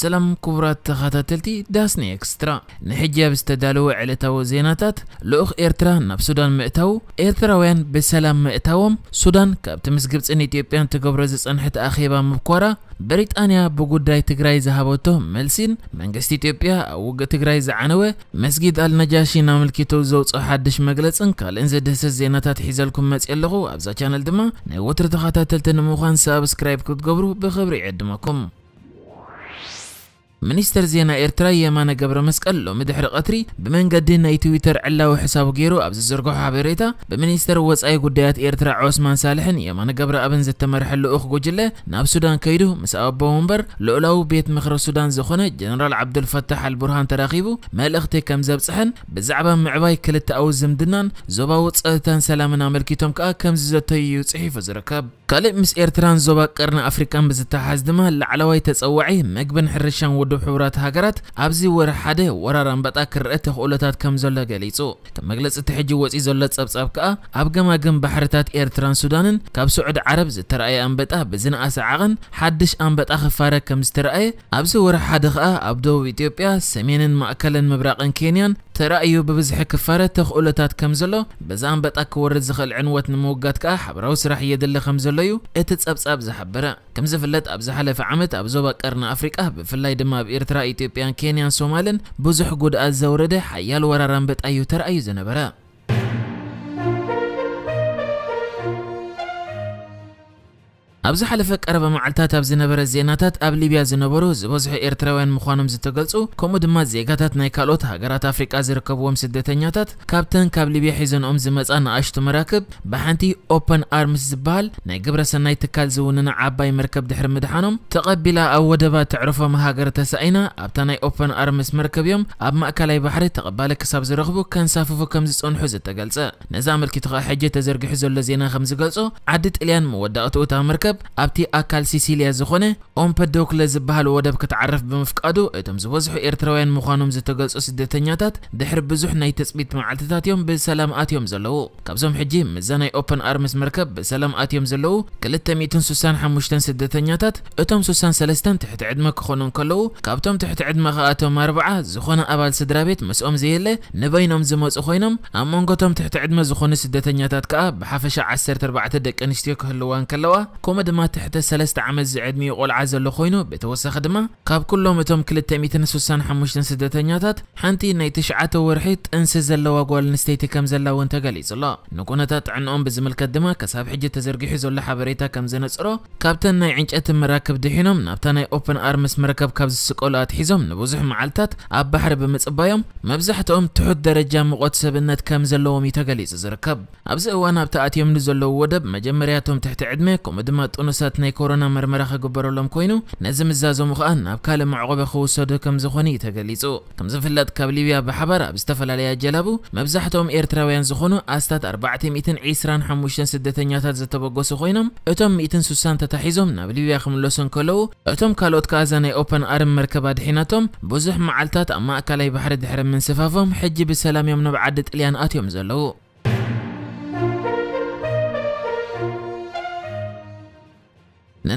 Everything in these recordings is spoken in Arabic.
سلام كبرات خاتتلتي داسني اكسترا نحجة بستدالو علتو زيناتات لوخ إيرترا ناب سودان مئتاو ايرترا وين بسلام مئتاوم سودان كابت مسقبت إن إثيوبيان تقبرز أنحت أخيبا مبكورا بريطانيا بقداي تقراي زهابوتو ملسين منقست إثيوبيا وق تقراي زعنوة مسجد النجاشي ناملكيتو زوت أحدش مجلس إنكال إنزل دهس الزيناتات حيزلكم مسئلغو أبزا شانل دما نيوتر تخاتتلتن موخان سابسكرايب كتقبرو بخبري عدمكم منستر زينا إيرتريا ما نقبر مسكله مدحر قطري بمن قدينا اي تويتر علاو حساب غيرو أبز الزرقو حابريتا بمنستر واس اي قدايات إيرترا عوسمان سالحن يما نقبر أبن زت مرحل لأخ قجلة ناب سودان كيدو مساوب بومبر لولاو بيت مخر السودان زخونة جنرال عبد الفتاح البرهان تراقيبو مال اختي كم زاب صحن بزعبا معباي كلتا او زمدنان زوبا وطس اهتان سلامنا ملكيتوم كا كم زتيو تصحيف زركاب كالي مس إيرتران زوبا كرنا أفريكان بزتا حازدما لعلاوي تسوعي مقبن حرشان ውድብ ሕቡራት ሃገራት ኣብዚ ወር ሓደ ወራር ኣንበጣ ክርአ ተኽእሎታት ከም ዘሎ ገሊጹ እቲ መግለፂ እቲ ሕጂ ወፂኡ ዘሎ ጸብጻብ ከዓ ኣብ ገማግም ባሕርታት ኤርትራን ሱዳንን ካብ ስዑድ ዓረብ ዝተረኣየ ኣንበጣ ብዝነኣሰ ዓቐን ሓድሽ ኣንበጣ ክፋረ ከም ዝተረኣየ ኣብዚ ወር ሓደ ከዓ ኣብ ደቡብ ኢትዮጵያ ሰሜንን ማእከልን ምብራቕን ኬንያን ተራእዩ ብብዝሒ ክፋረ ተኽእሎታት ከም ዘሎ በዛ ኣንበጣ ክወርድ ዝኽእል ዕንወት ንምውጋድ ከዓ ሓበራዊ ስራሕ እየድሊ ከም ዘሎ እዩ እቲ ጸብጻብ ዝሓበረ ከም ዝፍለጥ ኣብ ዝሓለፈ ዓመት ኣብ ዞባ ቀርኒ ኣፍሪቃ ብፍላይ ድማ ኣብ ኤርትራ ኢትዮጵያን ኬንያን ሶማልን ብዙሕ ጉድኣት ዘውረደ ሓያል ወራራን በጣዩ ተራእዩ ዝነበረ أبز حلفك أربع معلتات أبز نبر الزيناتات أب ليبيا زنبروز بزح إيرتراوين مخانم زتقلصو كومو دما زيغاتات ناي كالوت هاجرات أفريقيا زركبوم سدتنياتات كابتن كاب ليبيا حيزن أم زمصان أشت مراكب بحنتي أوبن أرمز زبال ناي قبر سناي تكال زوننا عباي مركب دحر مدحانم تقبلا أو ودبا تعرفهم هاجر تسأينا أبتا ناي أوبن أرمز مركب يوم أب مأكلاي بحر تقبل كساب زرغبو كان ساففو كم حز زتقلصه نزا ملكي تخا حجة تزرغ حزو لزينا خمس قلصو عدت إليان تا مركب ودب أبتي أكل سيسيليا زخونة أم بدوك لزبها ودب كتعرف بمفقادو إتم زوزحو إرتراويان مخانوم زتقلصو سدتنياتات دحر بزح ناي تصبيت معلتات يوم بسلام آتيوم زلو كبزوم حجي مزناي أوبن أرمس مركب بسلام آتيوم زلو كلتا ميتن سوسان حموشتن سدتنياتات إتم 63 تحت عدمة كخونون كلو كابتم تحت عدمة خاتوم أربعة زخونة أبال سدرابيت مسوم زيله نبينوم زموز أخوينم أمون تحت عدمة زخونة سدتنياتات كاب بحفشة 10 4 دك أنشتيو كهلوان كلوه كومد خدمة تحت سلست عمز عدمي قول عزل لخوينو بتوسع خدمة قاب كلهم توم كل التأميت نسوسان حمش نسدتنيات حنتي نيتش عتو ورحيت انس زلوا قول نستيت كم زلوا وانت قليز الله نكونت عن أم بزمل كدمة كساب حجة تزرق حزول لحبريتا كم زنصرو كابتن ناي عنج أت مراكب دحينم نابتن أوبن أرمس مركب كابز سكولات حزم نبوزح معلتات أب بحر بمتس بايم مبزح توم تحد درجة مقدسة بالنت كم زلوا ميتا قليز زركب أبزق وانا بتأتي يوم نزلوا ودب مجمع رياتهم تحت عدمي كومدمات ኡነሳትናይ ኮሮና መርመራ ክግበረሎም ኮይኑ ነዚ ምዛዞ ምኽኣን ናብ ካልእ መዕቆቢ ክውሰዱ ከም ዝኾነ እዩ ተገሊጹ ከም ዝፍለጥ ካብ ሊብያ ብሓባር ኣብ ዝተፈላለያ ጀላቡ መብዛሕትኦም ኤርትራውያን ዝኾኑ ኣስታት 425 ስደተኛታት ዝተበገሱ ኮይኖም እቶም 160 ተታሒዞም ናብ ሊብያ ክምለሱ እንከለዉ እቶም ካልኦት ከኣዛ ናይ ኦፐን ኣርም መርከብ ኣድሒናቶም ብዙሕ መዓልታት ኣብ ማእከላይ ባሕሪ ድሕሪ ምንስፋፎም ሕጂ ብሰላም እዮም ናብ ዓዲ ጥልያን ኣትዮም ዘለዉ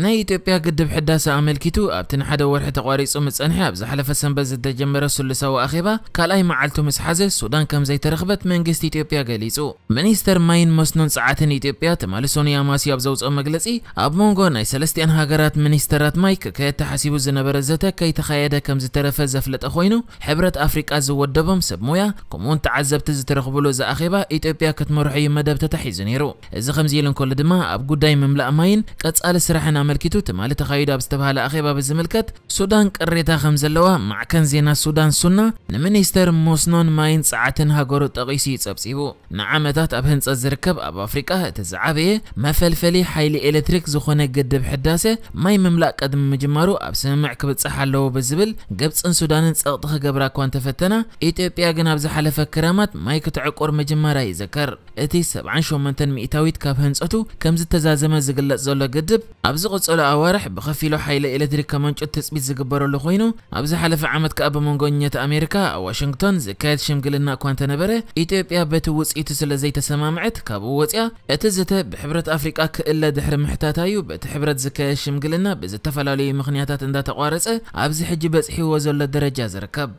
ናይ ኢትዮጵያ ግድብ ሕዳሰ ኣመልኪቱ ኣብቲ ንሓደ ወርሒ ተቋሪፁ ምፀንሐ ኣብ ዝሓለፈ ሰንበት ዝተጀመረ ስሉሳዊ ኣኼባ ካልኣይ መዓልቱ ምስ ሓዘ ሱዳን ከም ዘይተረኽበት መንግስቲ ኢትዮጵያ ገሊጹ ሚኒስተር ማይን መስኖን ፀዓትን ኢትዮጵያ ተማሊ ሶንያ ማሲ ኣብ ዘውፅኦ መግለፂ ኣብ መንጎ ናይ ሰለስቲአን ሃገራት ሚኒስተራት ማይ ክካየድ ተሓሲቡ ዝነበረ ዘተ ከይተኻየደ ከም ዝተረፈ ዘፍለጠ ኮይኑ ሕብረት ኣፍሪቃ ዝወደቦም ሰብ ሞያ ከምኡውን ተዓዘብቲ ዝተረኽብሉ እዚ ኣኼባ ኢትዮጵያ ክትመርሖ እዩ መደብ ተታሒዙ ነይሩ እዚ ከምዚ ኢሉ እንከሎ ድማ ኣብ ጉዳይ ምምላእ ማይን ቀጻሊ ስራሕን ኣመልኪቱ ትማሊ ተኻይዳ ብዝተባሃለ ኣኼባ ብዝምልከት ሱዳን ቅሬታ ከም ዘለዋ ማዕከን ዜና ሱዳን ሱና ንሚኒስተር መስኖን ማይን ፀዓትን ሃገሮ ጠቒሱ ይጸብጺቡ ንዓመታት ኣብ ህንፀት ዝርከብ ኣብ ኣፍሪቃ እቲ ዝዓበየ መፈልፈሊ ሓይሊ ኤሌክትሪክ ዝኾነ ግድብ ሕዳሴ ማይ ምምላእ ቀድሚ ምጅማሩ ኣብ ስምምዕ ክብፅሕ ኣለዎ ብዝብል ግብፅን ሱዳንን ጸቕጢ ክገብራ እኳ እንተፈተና ኢትዮጵያ ግን ኣብ ዝሓለፈ ክረማት ማይ ክትዕቆር መጀመርያ ይዘከር اتي سبع شومنتن مئتاويت كاب هنسوتو كم زت تزازمة زقلة زولا قدب ابزي قد سولا اوارح بخفيلو حيلة الى دري كمان جد تسبيت زقبارو لغوينو ابزي حلف عمد كابا منغونية امريكا او واشنطن زكايت شمقلنا كوانتا نبرة ايتيوبيا بيتو وز ايتو سلا زيتا سمامعت كابو وزيا اتي زتا بحبرة افريكا كإلا دحر محتاتايو بيت حبرة زكايت شمقلنا بزتا فلالي مغنياتات اندات اقوارس ابزي حجي بس حيوة زولا درجة زركب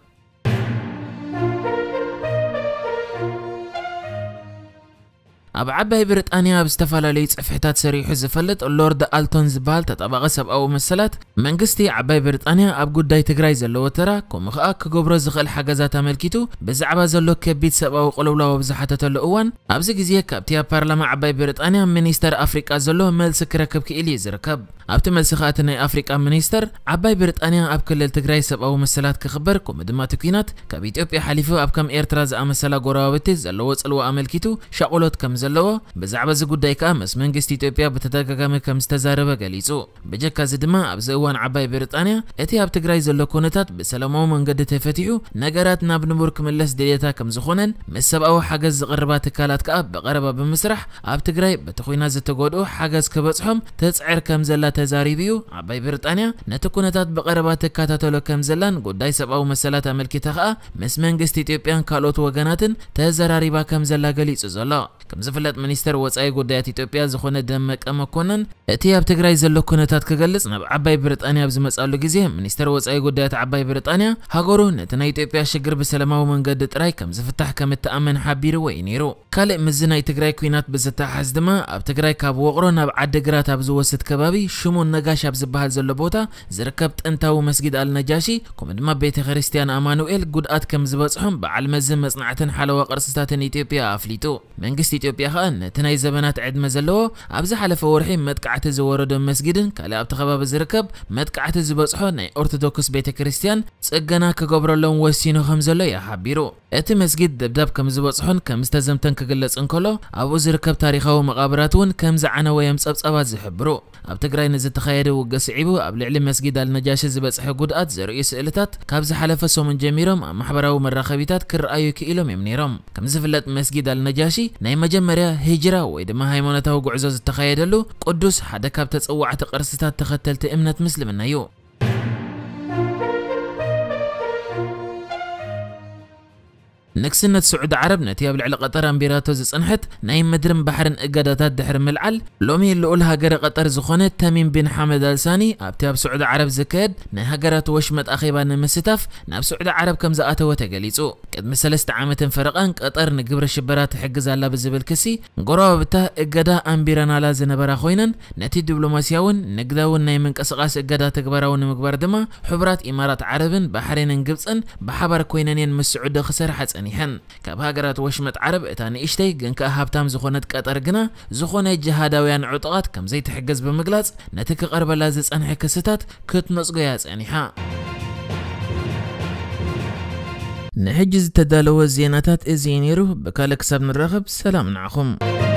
اب عبای بریتانیا بستفال لیت افحتات سریح زفلت لورد آلتون زبال تطبق سب او مسلات منگستی عبای بریتانیا اب گود دای تگرای زلو ترا کم خاک گبر زغال حجازات ملکیتو بز عباز لو کبیت سب او قلولا و بزحته تلوان ابز گزیه کابتیا پارلمان عبای بریتانیا منیستر آفریقا زلو مل سکرکب کیلی زرکب ابت ملسخات نای آفریقا منیستر عبای بریتانیا اب کل تگرای سب او مسلات کخبر کو مدمات کینات کابیتیوپی حلفو اب کم ایرتراز آمسلا گراویتی زلوت سلو آمل کیتو شاولت کم زلوا بزعب زگودای کامس منگستی توپیا بتداگ کام کم استزاره بگلیزو بجک از دما اب زوان عبای بریتانیا اتی اب تگرای زلوا کنتات بسلامو منگد تفتیو نگرات ناب نبور کملس دیتا کم زخونن مسب او حجز غربات کالات کاب غربا بمسرح اب تگرای بتخوی نزد حجز کبتحم تزعیر کم زلات ተዛሪብዩ ዓባይ ብሪጣንያ ነቲ ኩነታት ብቐረባ ትከታተሎ ከም ዘላን ጉዳይ ሰብኣዊ መሰላት ኣመልኪተ ኸኣ ምስ መንግስቲ ኢትዮጵያን ካልኦት ወገናትን ተዘራሪባ ከም ዘላ ገሊጹ ዘሎ ከም ዝፍለጥ ሚኒስተር ወፃኢ ጉዳያት ኢትዮጵያ ዝኾነ ደመቀ መኮነን እቲ ኣብ ትግራይ ዘሎ ኩነታት ክገልጽ ናብ ዓባይ ብሪጣንያ ብዝመጻሉ ግዜ ሚኒስተር ወፃኢ ጉዳያት ዓባይ ብሪጣንያ ሃገሩ ነቲ ናይ ኢትዮጵያ ሽግር ብሰላማዊ መንገዲ ጥራይ ከም ዝፍታሕ ከም እተኣመን ሓቢርዎ እዩ ነይሩ ካልእ ምዝ ናይ ትግራይ ኩናት ብዝተሓዝ ድማ ኣብ ትግራይ ካብ ወቕሮ ናብ ዓዲግራት ኣብ ዝወስድ ከባቢ شمو النجاشة أبز زلو بوتا زركبت انتو مسجد النجاشي كم ما بيت خريستيان أمانويل قد اتكم زبصهم بعلم مزم مصنعتن حلوة قرصتاتن ايتيوبيا افليتو منقست ايتيوبيا خان تناي زبنات عدم مزلو ابز حلف ورحي مدقعت زوردو مسجدن كلا ابت خباب زركب مدقعت زبصحو ناي اورتودوكس بيت كريستيان صغنا كغبرلون وسينو خمزلو يا حبيرو ات مسجد دبدب كم زبصهم كم استزمتن كغلصن إنكلو ابو زركب تاريخو مقابراتون كم زعنه ويمصبصبات زحبرو اب تግራይ ኣነ ዝተኸየደ ውገ ስዒቡ ኣብ ልዕሊ መስጊድ ኣልነጃሺ ዝበፅሐ ጉድኣት ዘርእዩ ስእልታት ካብ ዝሓለፈ ሰሙን ጀሚሮም ኣብ ማሕበራዊ መራኸቢታት ክረኣዩ ክኢሎም እዮም ነይሮም ከም ዝፍለጥ መስጊድ ኣልነጃሺ ናይ መጀመርያ ሂጅራ ወይ ድማ ሃይማኖታዊ ጉዕዞ ዝተኸየደሉ ቅዱስ ሓደ ካብ ተፀዋዕቲ ቅርስታት ተኸተልቲ እምነት ምስልምና እዩ نكسنت سعود عرب نتياب العلاقة قطر امبيراتوز صنحت نايم مدرم بحرن اقادتات دحر ملعل لومي اللي قولها قرى قطر زخونت تميم بن حمد الثاني ابتياب سعود عرب زكاد نها قرات وشمت اخيبا نمستف ناب سعود عرب كم زاته وتقليتو قد مسلست عامة فرقان قطر نقبر الشبرات حقز الله بزبل كسي قروا بته اقادة امبيرانا لازن برا خوينن نتي دبلوماسياون نقداون نايم من قسقاس اقادة تقبراون مقبر دما حبرات امارات عربن بحرين قبصن بحبر كوينن مسعود خسر حتى ይኸን ካብ ሃገራት ወሽመጥ ዓረብ እታ ንእሽተይ ግን ከዓ ሃብታም ዝኾነት ቀጠር ግና ዝኾነ ጀሃዳውያን ዕጡቓት ከም ዘይትሕገዝ ብምግላጽ ነቲ ክቐርበላ ዝጸንሐ ክስታት ክትመጽጎ እያ ጸኒሓ ንሕጂ ዝተዳለወ ዜናታት እዚ ነይሩ ብካልእ ክሳብ ንራኸብ ሰላም ንዓኹም